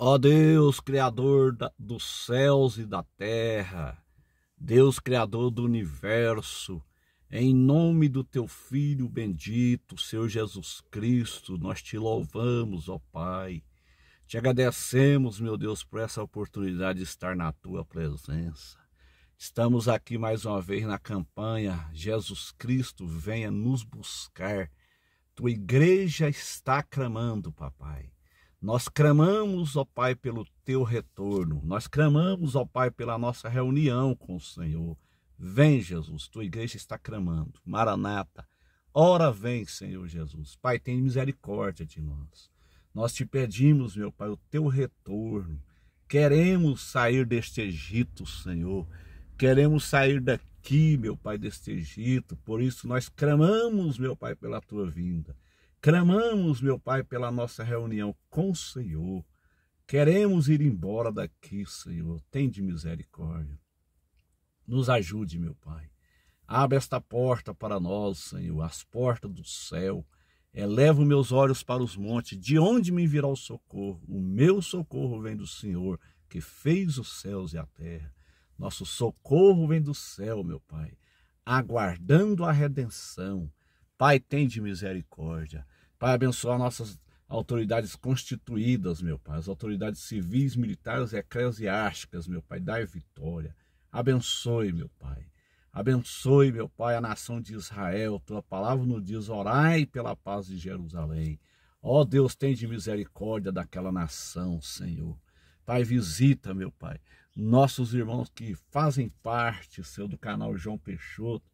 Ó Deus, Criador dos céus e da terra, Deus, Criador do universo, em nome do teu Filho bendito, Senhor Jesus Cristo, nós te louvamos, ó Pai. Te agradecemos, meu Deus, por essa oportunidade de estar na tua presença. Estamos aqui mais uma vez na campanha Jesus Cristo, venha nos buscar. Tua igreja está clamando, papai. Nós clamamos, ó Pai, pelo teu retorno. Nós clamamos, ó Pai, pela nossa reunião com o Senhor. Vem, Jesus, tua igreja está clamando. Maranata, ora vem, Senhor Jesus. Pai, tem misericórdia de nós. Nós te pedimos, meu Pai, o teu retorno. Queremos sair deste Egito, Senhor. Queremos sair daqui, meu Pai, deste Egito. Por isso nós clamamos, meu Pai, pela tua vinda. Clamamos, meu Pai, pela nossa reunião com o Senhor. Queremos ir embora daqui, Senhor. Tem de misericórdia. Nos ajude, meu Pai. Abre esta porta para nós, Senhor, as portas do céu. Elevo meus olhos para os montes, de onde me virá o socorro? O meu socorro vem do Senhor, que fez os céus e a terra. Nosso socorro vem do céu, meu Pai, aguardando a redenção Pai, tem de misericórdia. Pai, abençoar nossas autoridades constituídas, meu Pai, as autoridades civis, militares e eclesiásticas, meu Pai, dai vitória. Abençoe, meu Pai. Abençoe, meu Pai, a nação de Israel. Tua palavra nos diz: orai pela paz de Jerusalém. Ó Deus, tem de misericórdia daquela nação, Senhor. Pai, visita, meu Pai, nossos irmãos que fazem parte, seu, do canal João Peixoto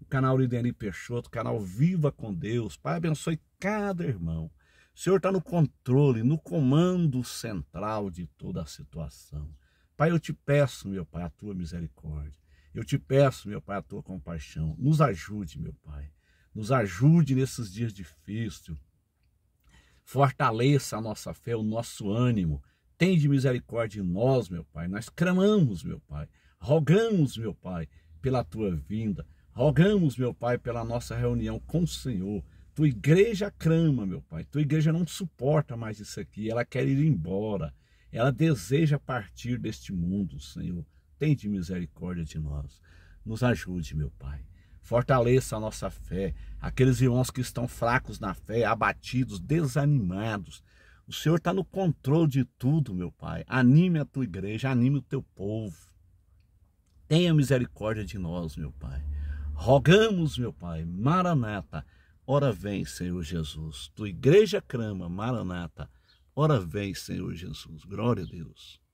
o canal Lideni Peixoto, o canal Viva com Deus. Pai, abençoe cada irmão. O Senhor está no controle, no comando central de toda a situação. Pai, eu te peço, meu Pai, a tua misericórdia. Eu te peço, meu Pai, a tua compaixão. Nos ajude, meu Pai. Nos ajude nesses dias difíceis. Fortaleça a nossa fé, o nosso ânimo. Tende misericórdia em nós, meu Pai. Nós clamamos, meu Pai. Rogamos, meu Pai, pela tua vinda. Rogamos, meu Pai, pela nossa reunião com o Senhor. Tua igreja crama, meu Pai. Tua igreja não suporta mais isso aqui. Ela quer ir embora. Ela deseja partir deste mundo, Senhor. Tende misericórdia de nós. Nos ajude, meu Pai. Fortaleça a nossa fé. Aqueles irmãos que estão fracos na fé, abatidos, desanimados. O Senhor está no controle de tudo, meu Pai. Anime a tua igreja, anime o teu povo. Tenha misericórdia de nós, meu Pai. Rogamos, meu Pai, Maranata, ora vem, Senhor Jesus. Tua igreja crama, Maranata, ora vem, Senhor Jesus. Glória a Deus.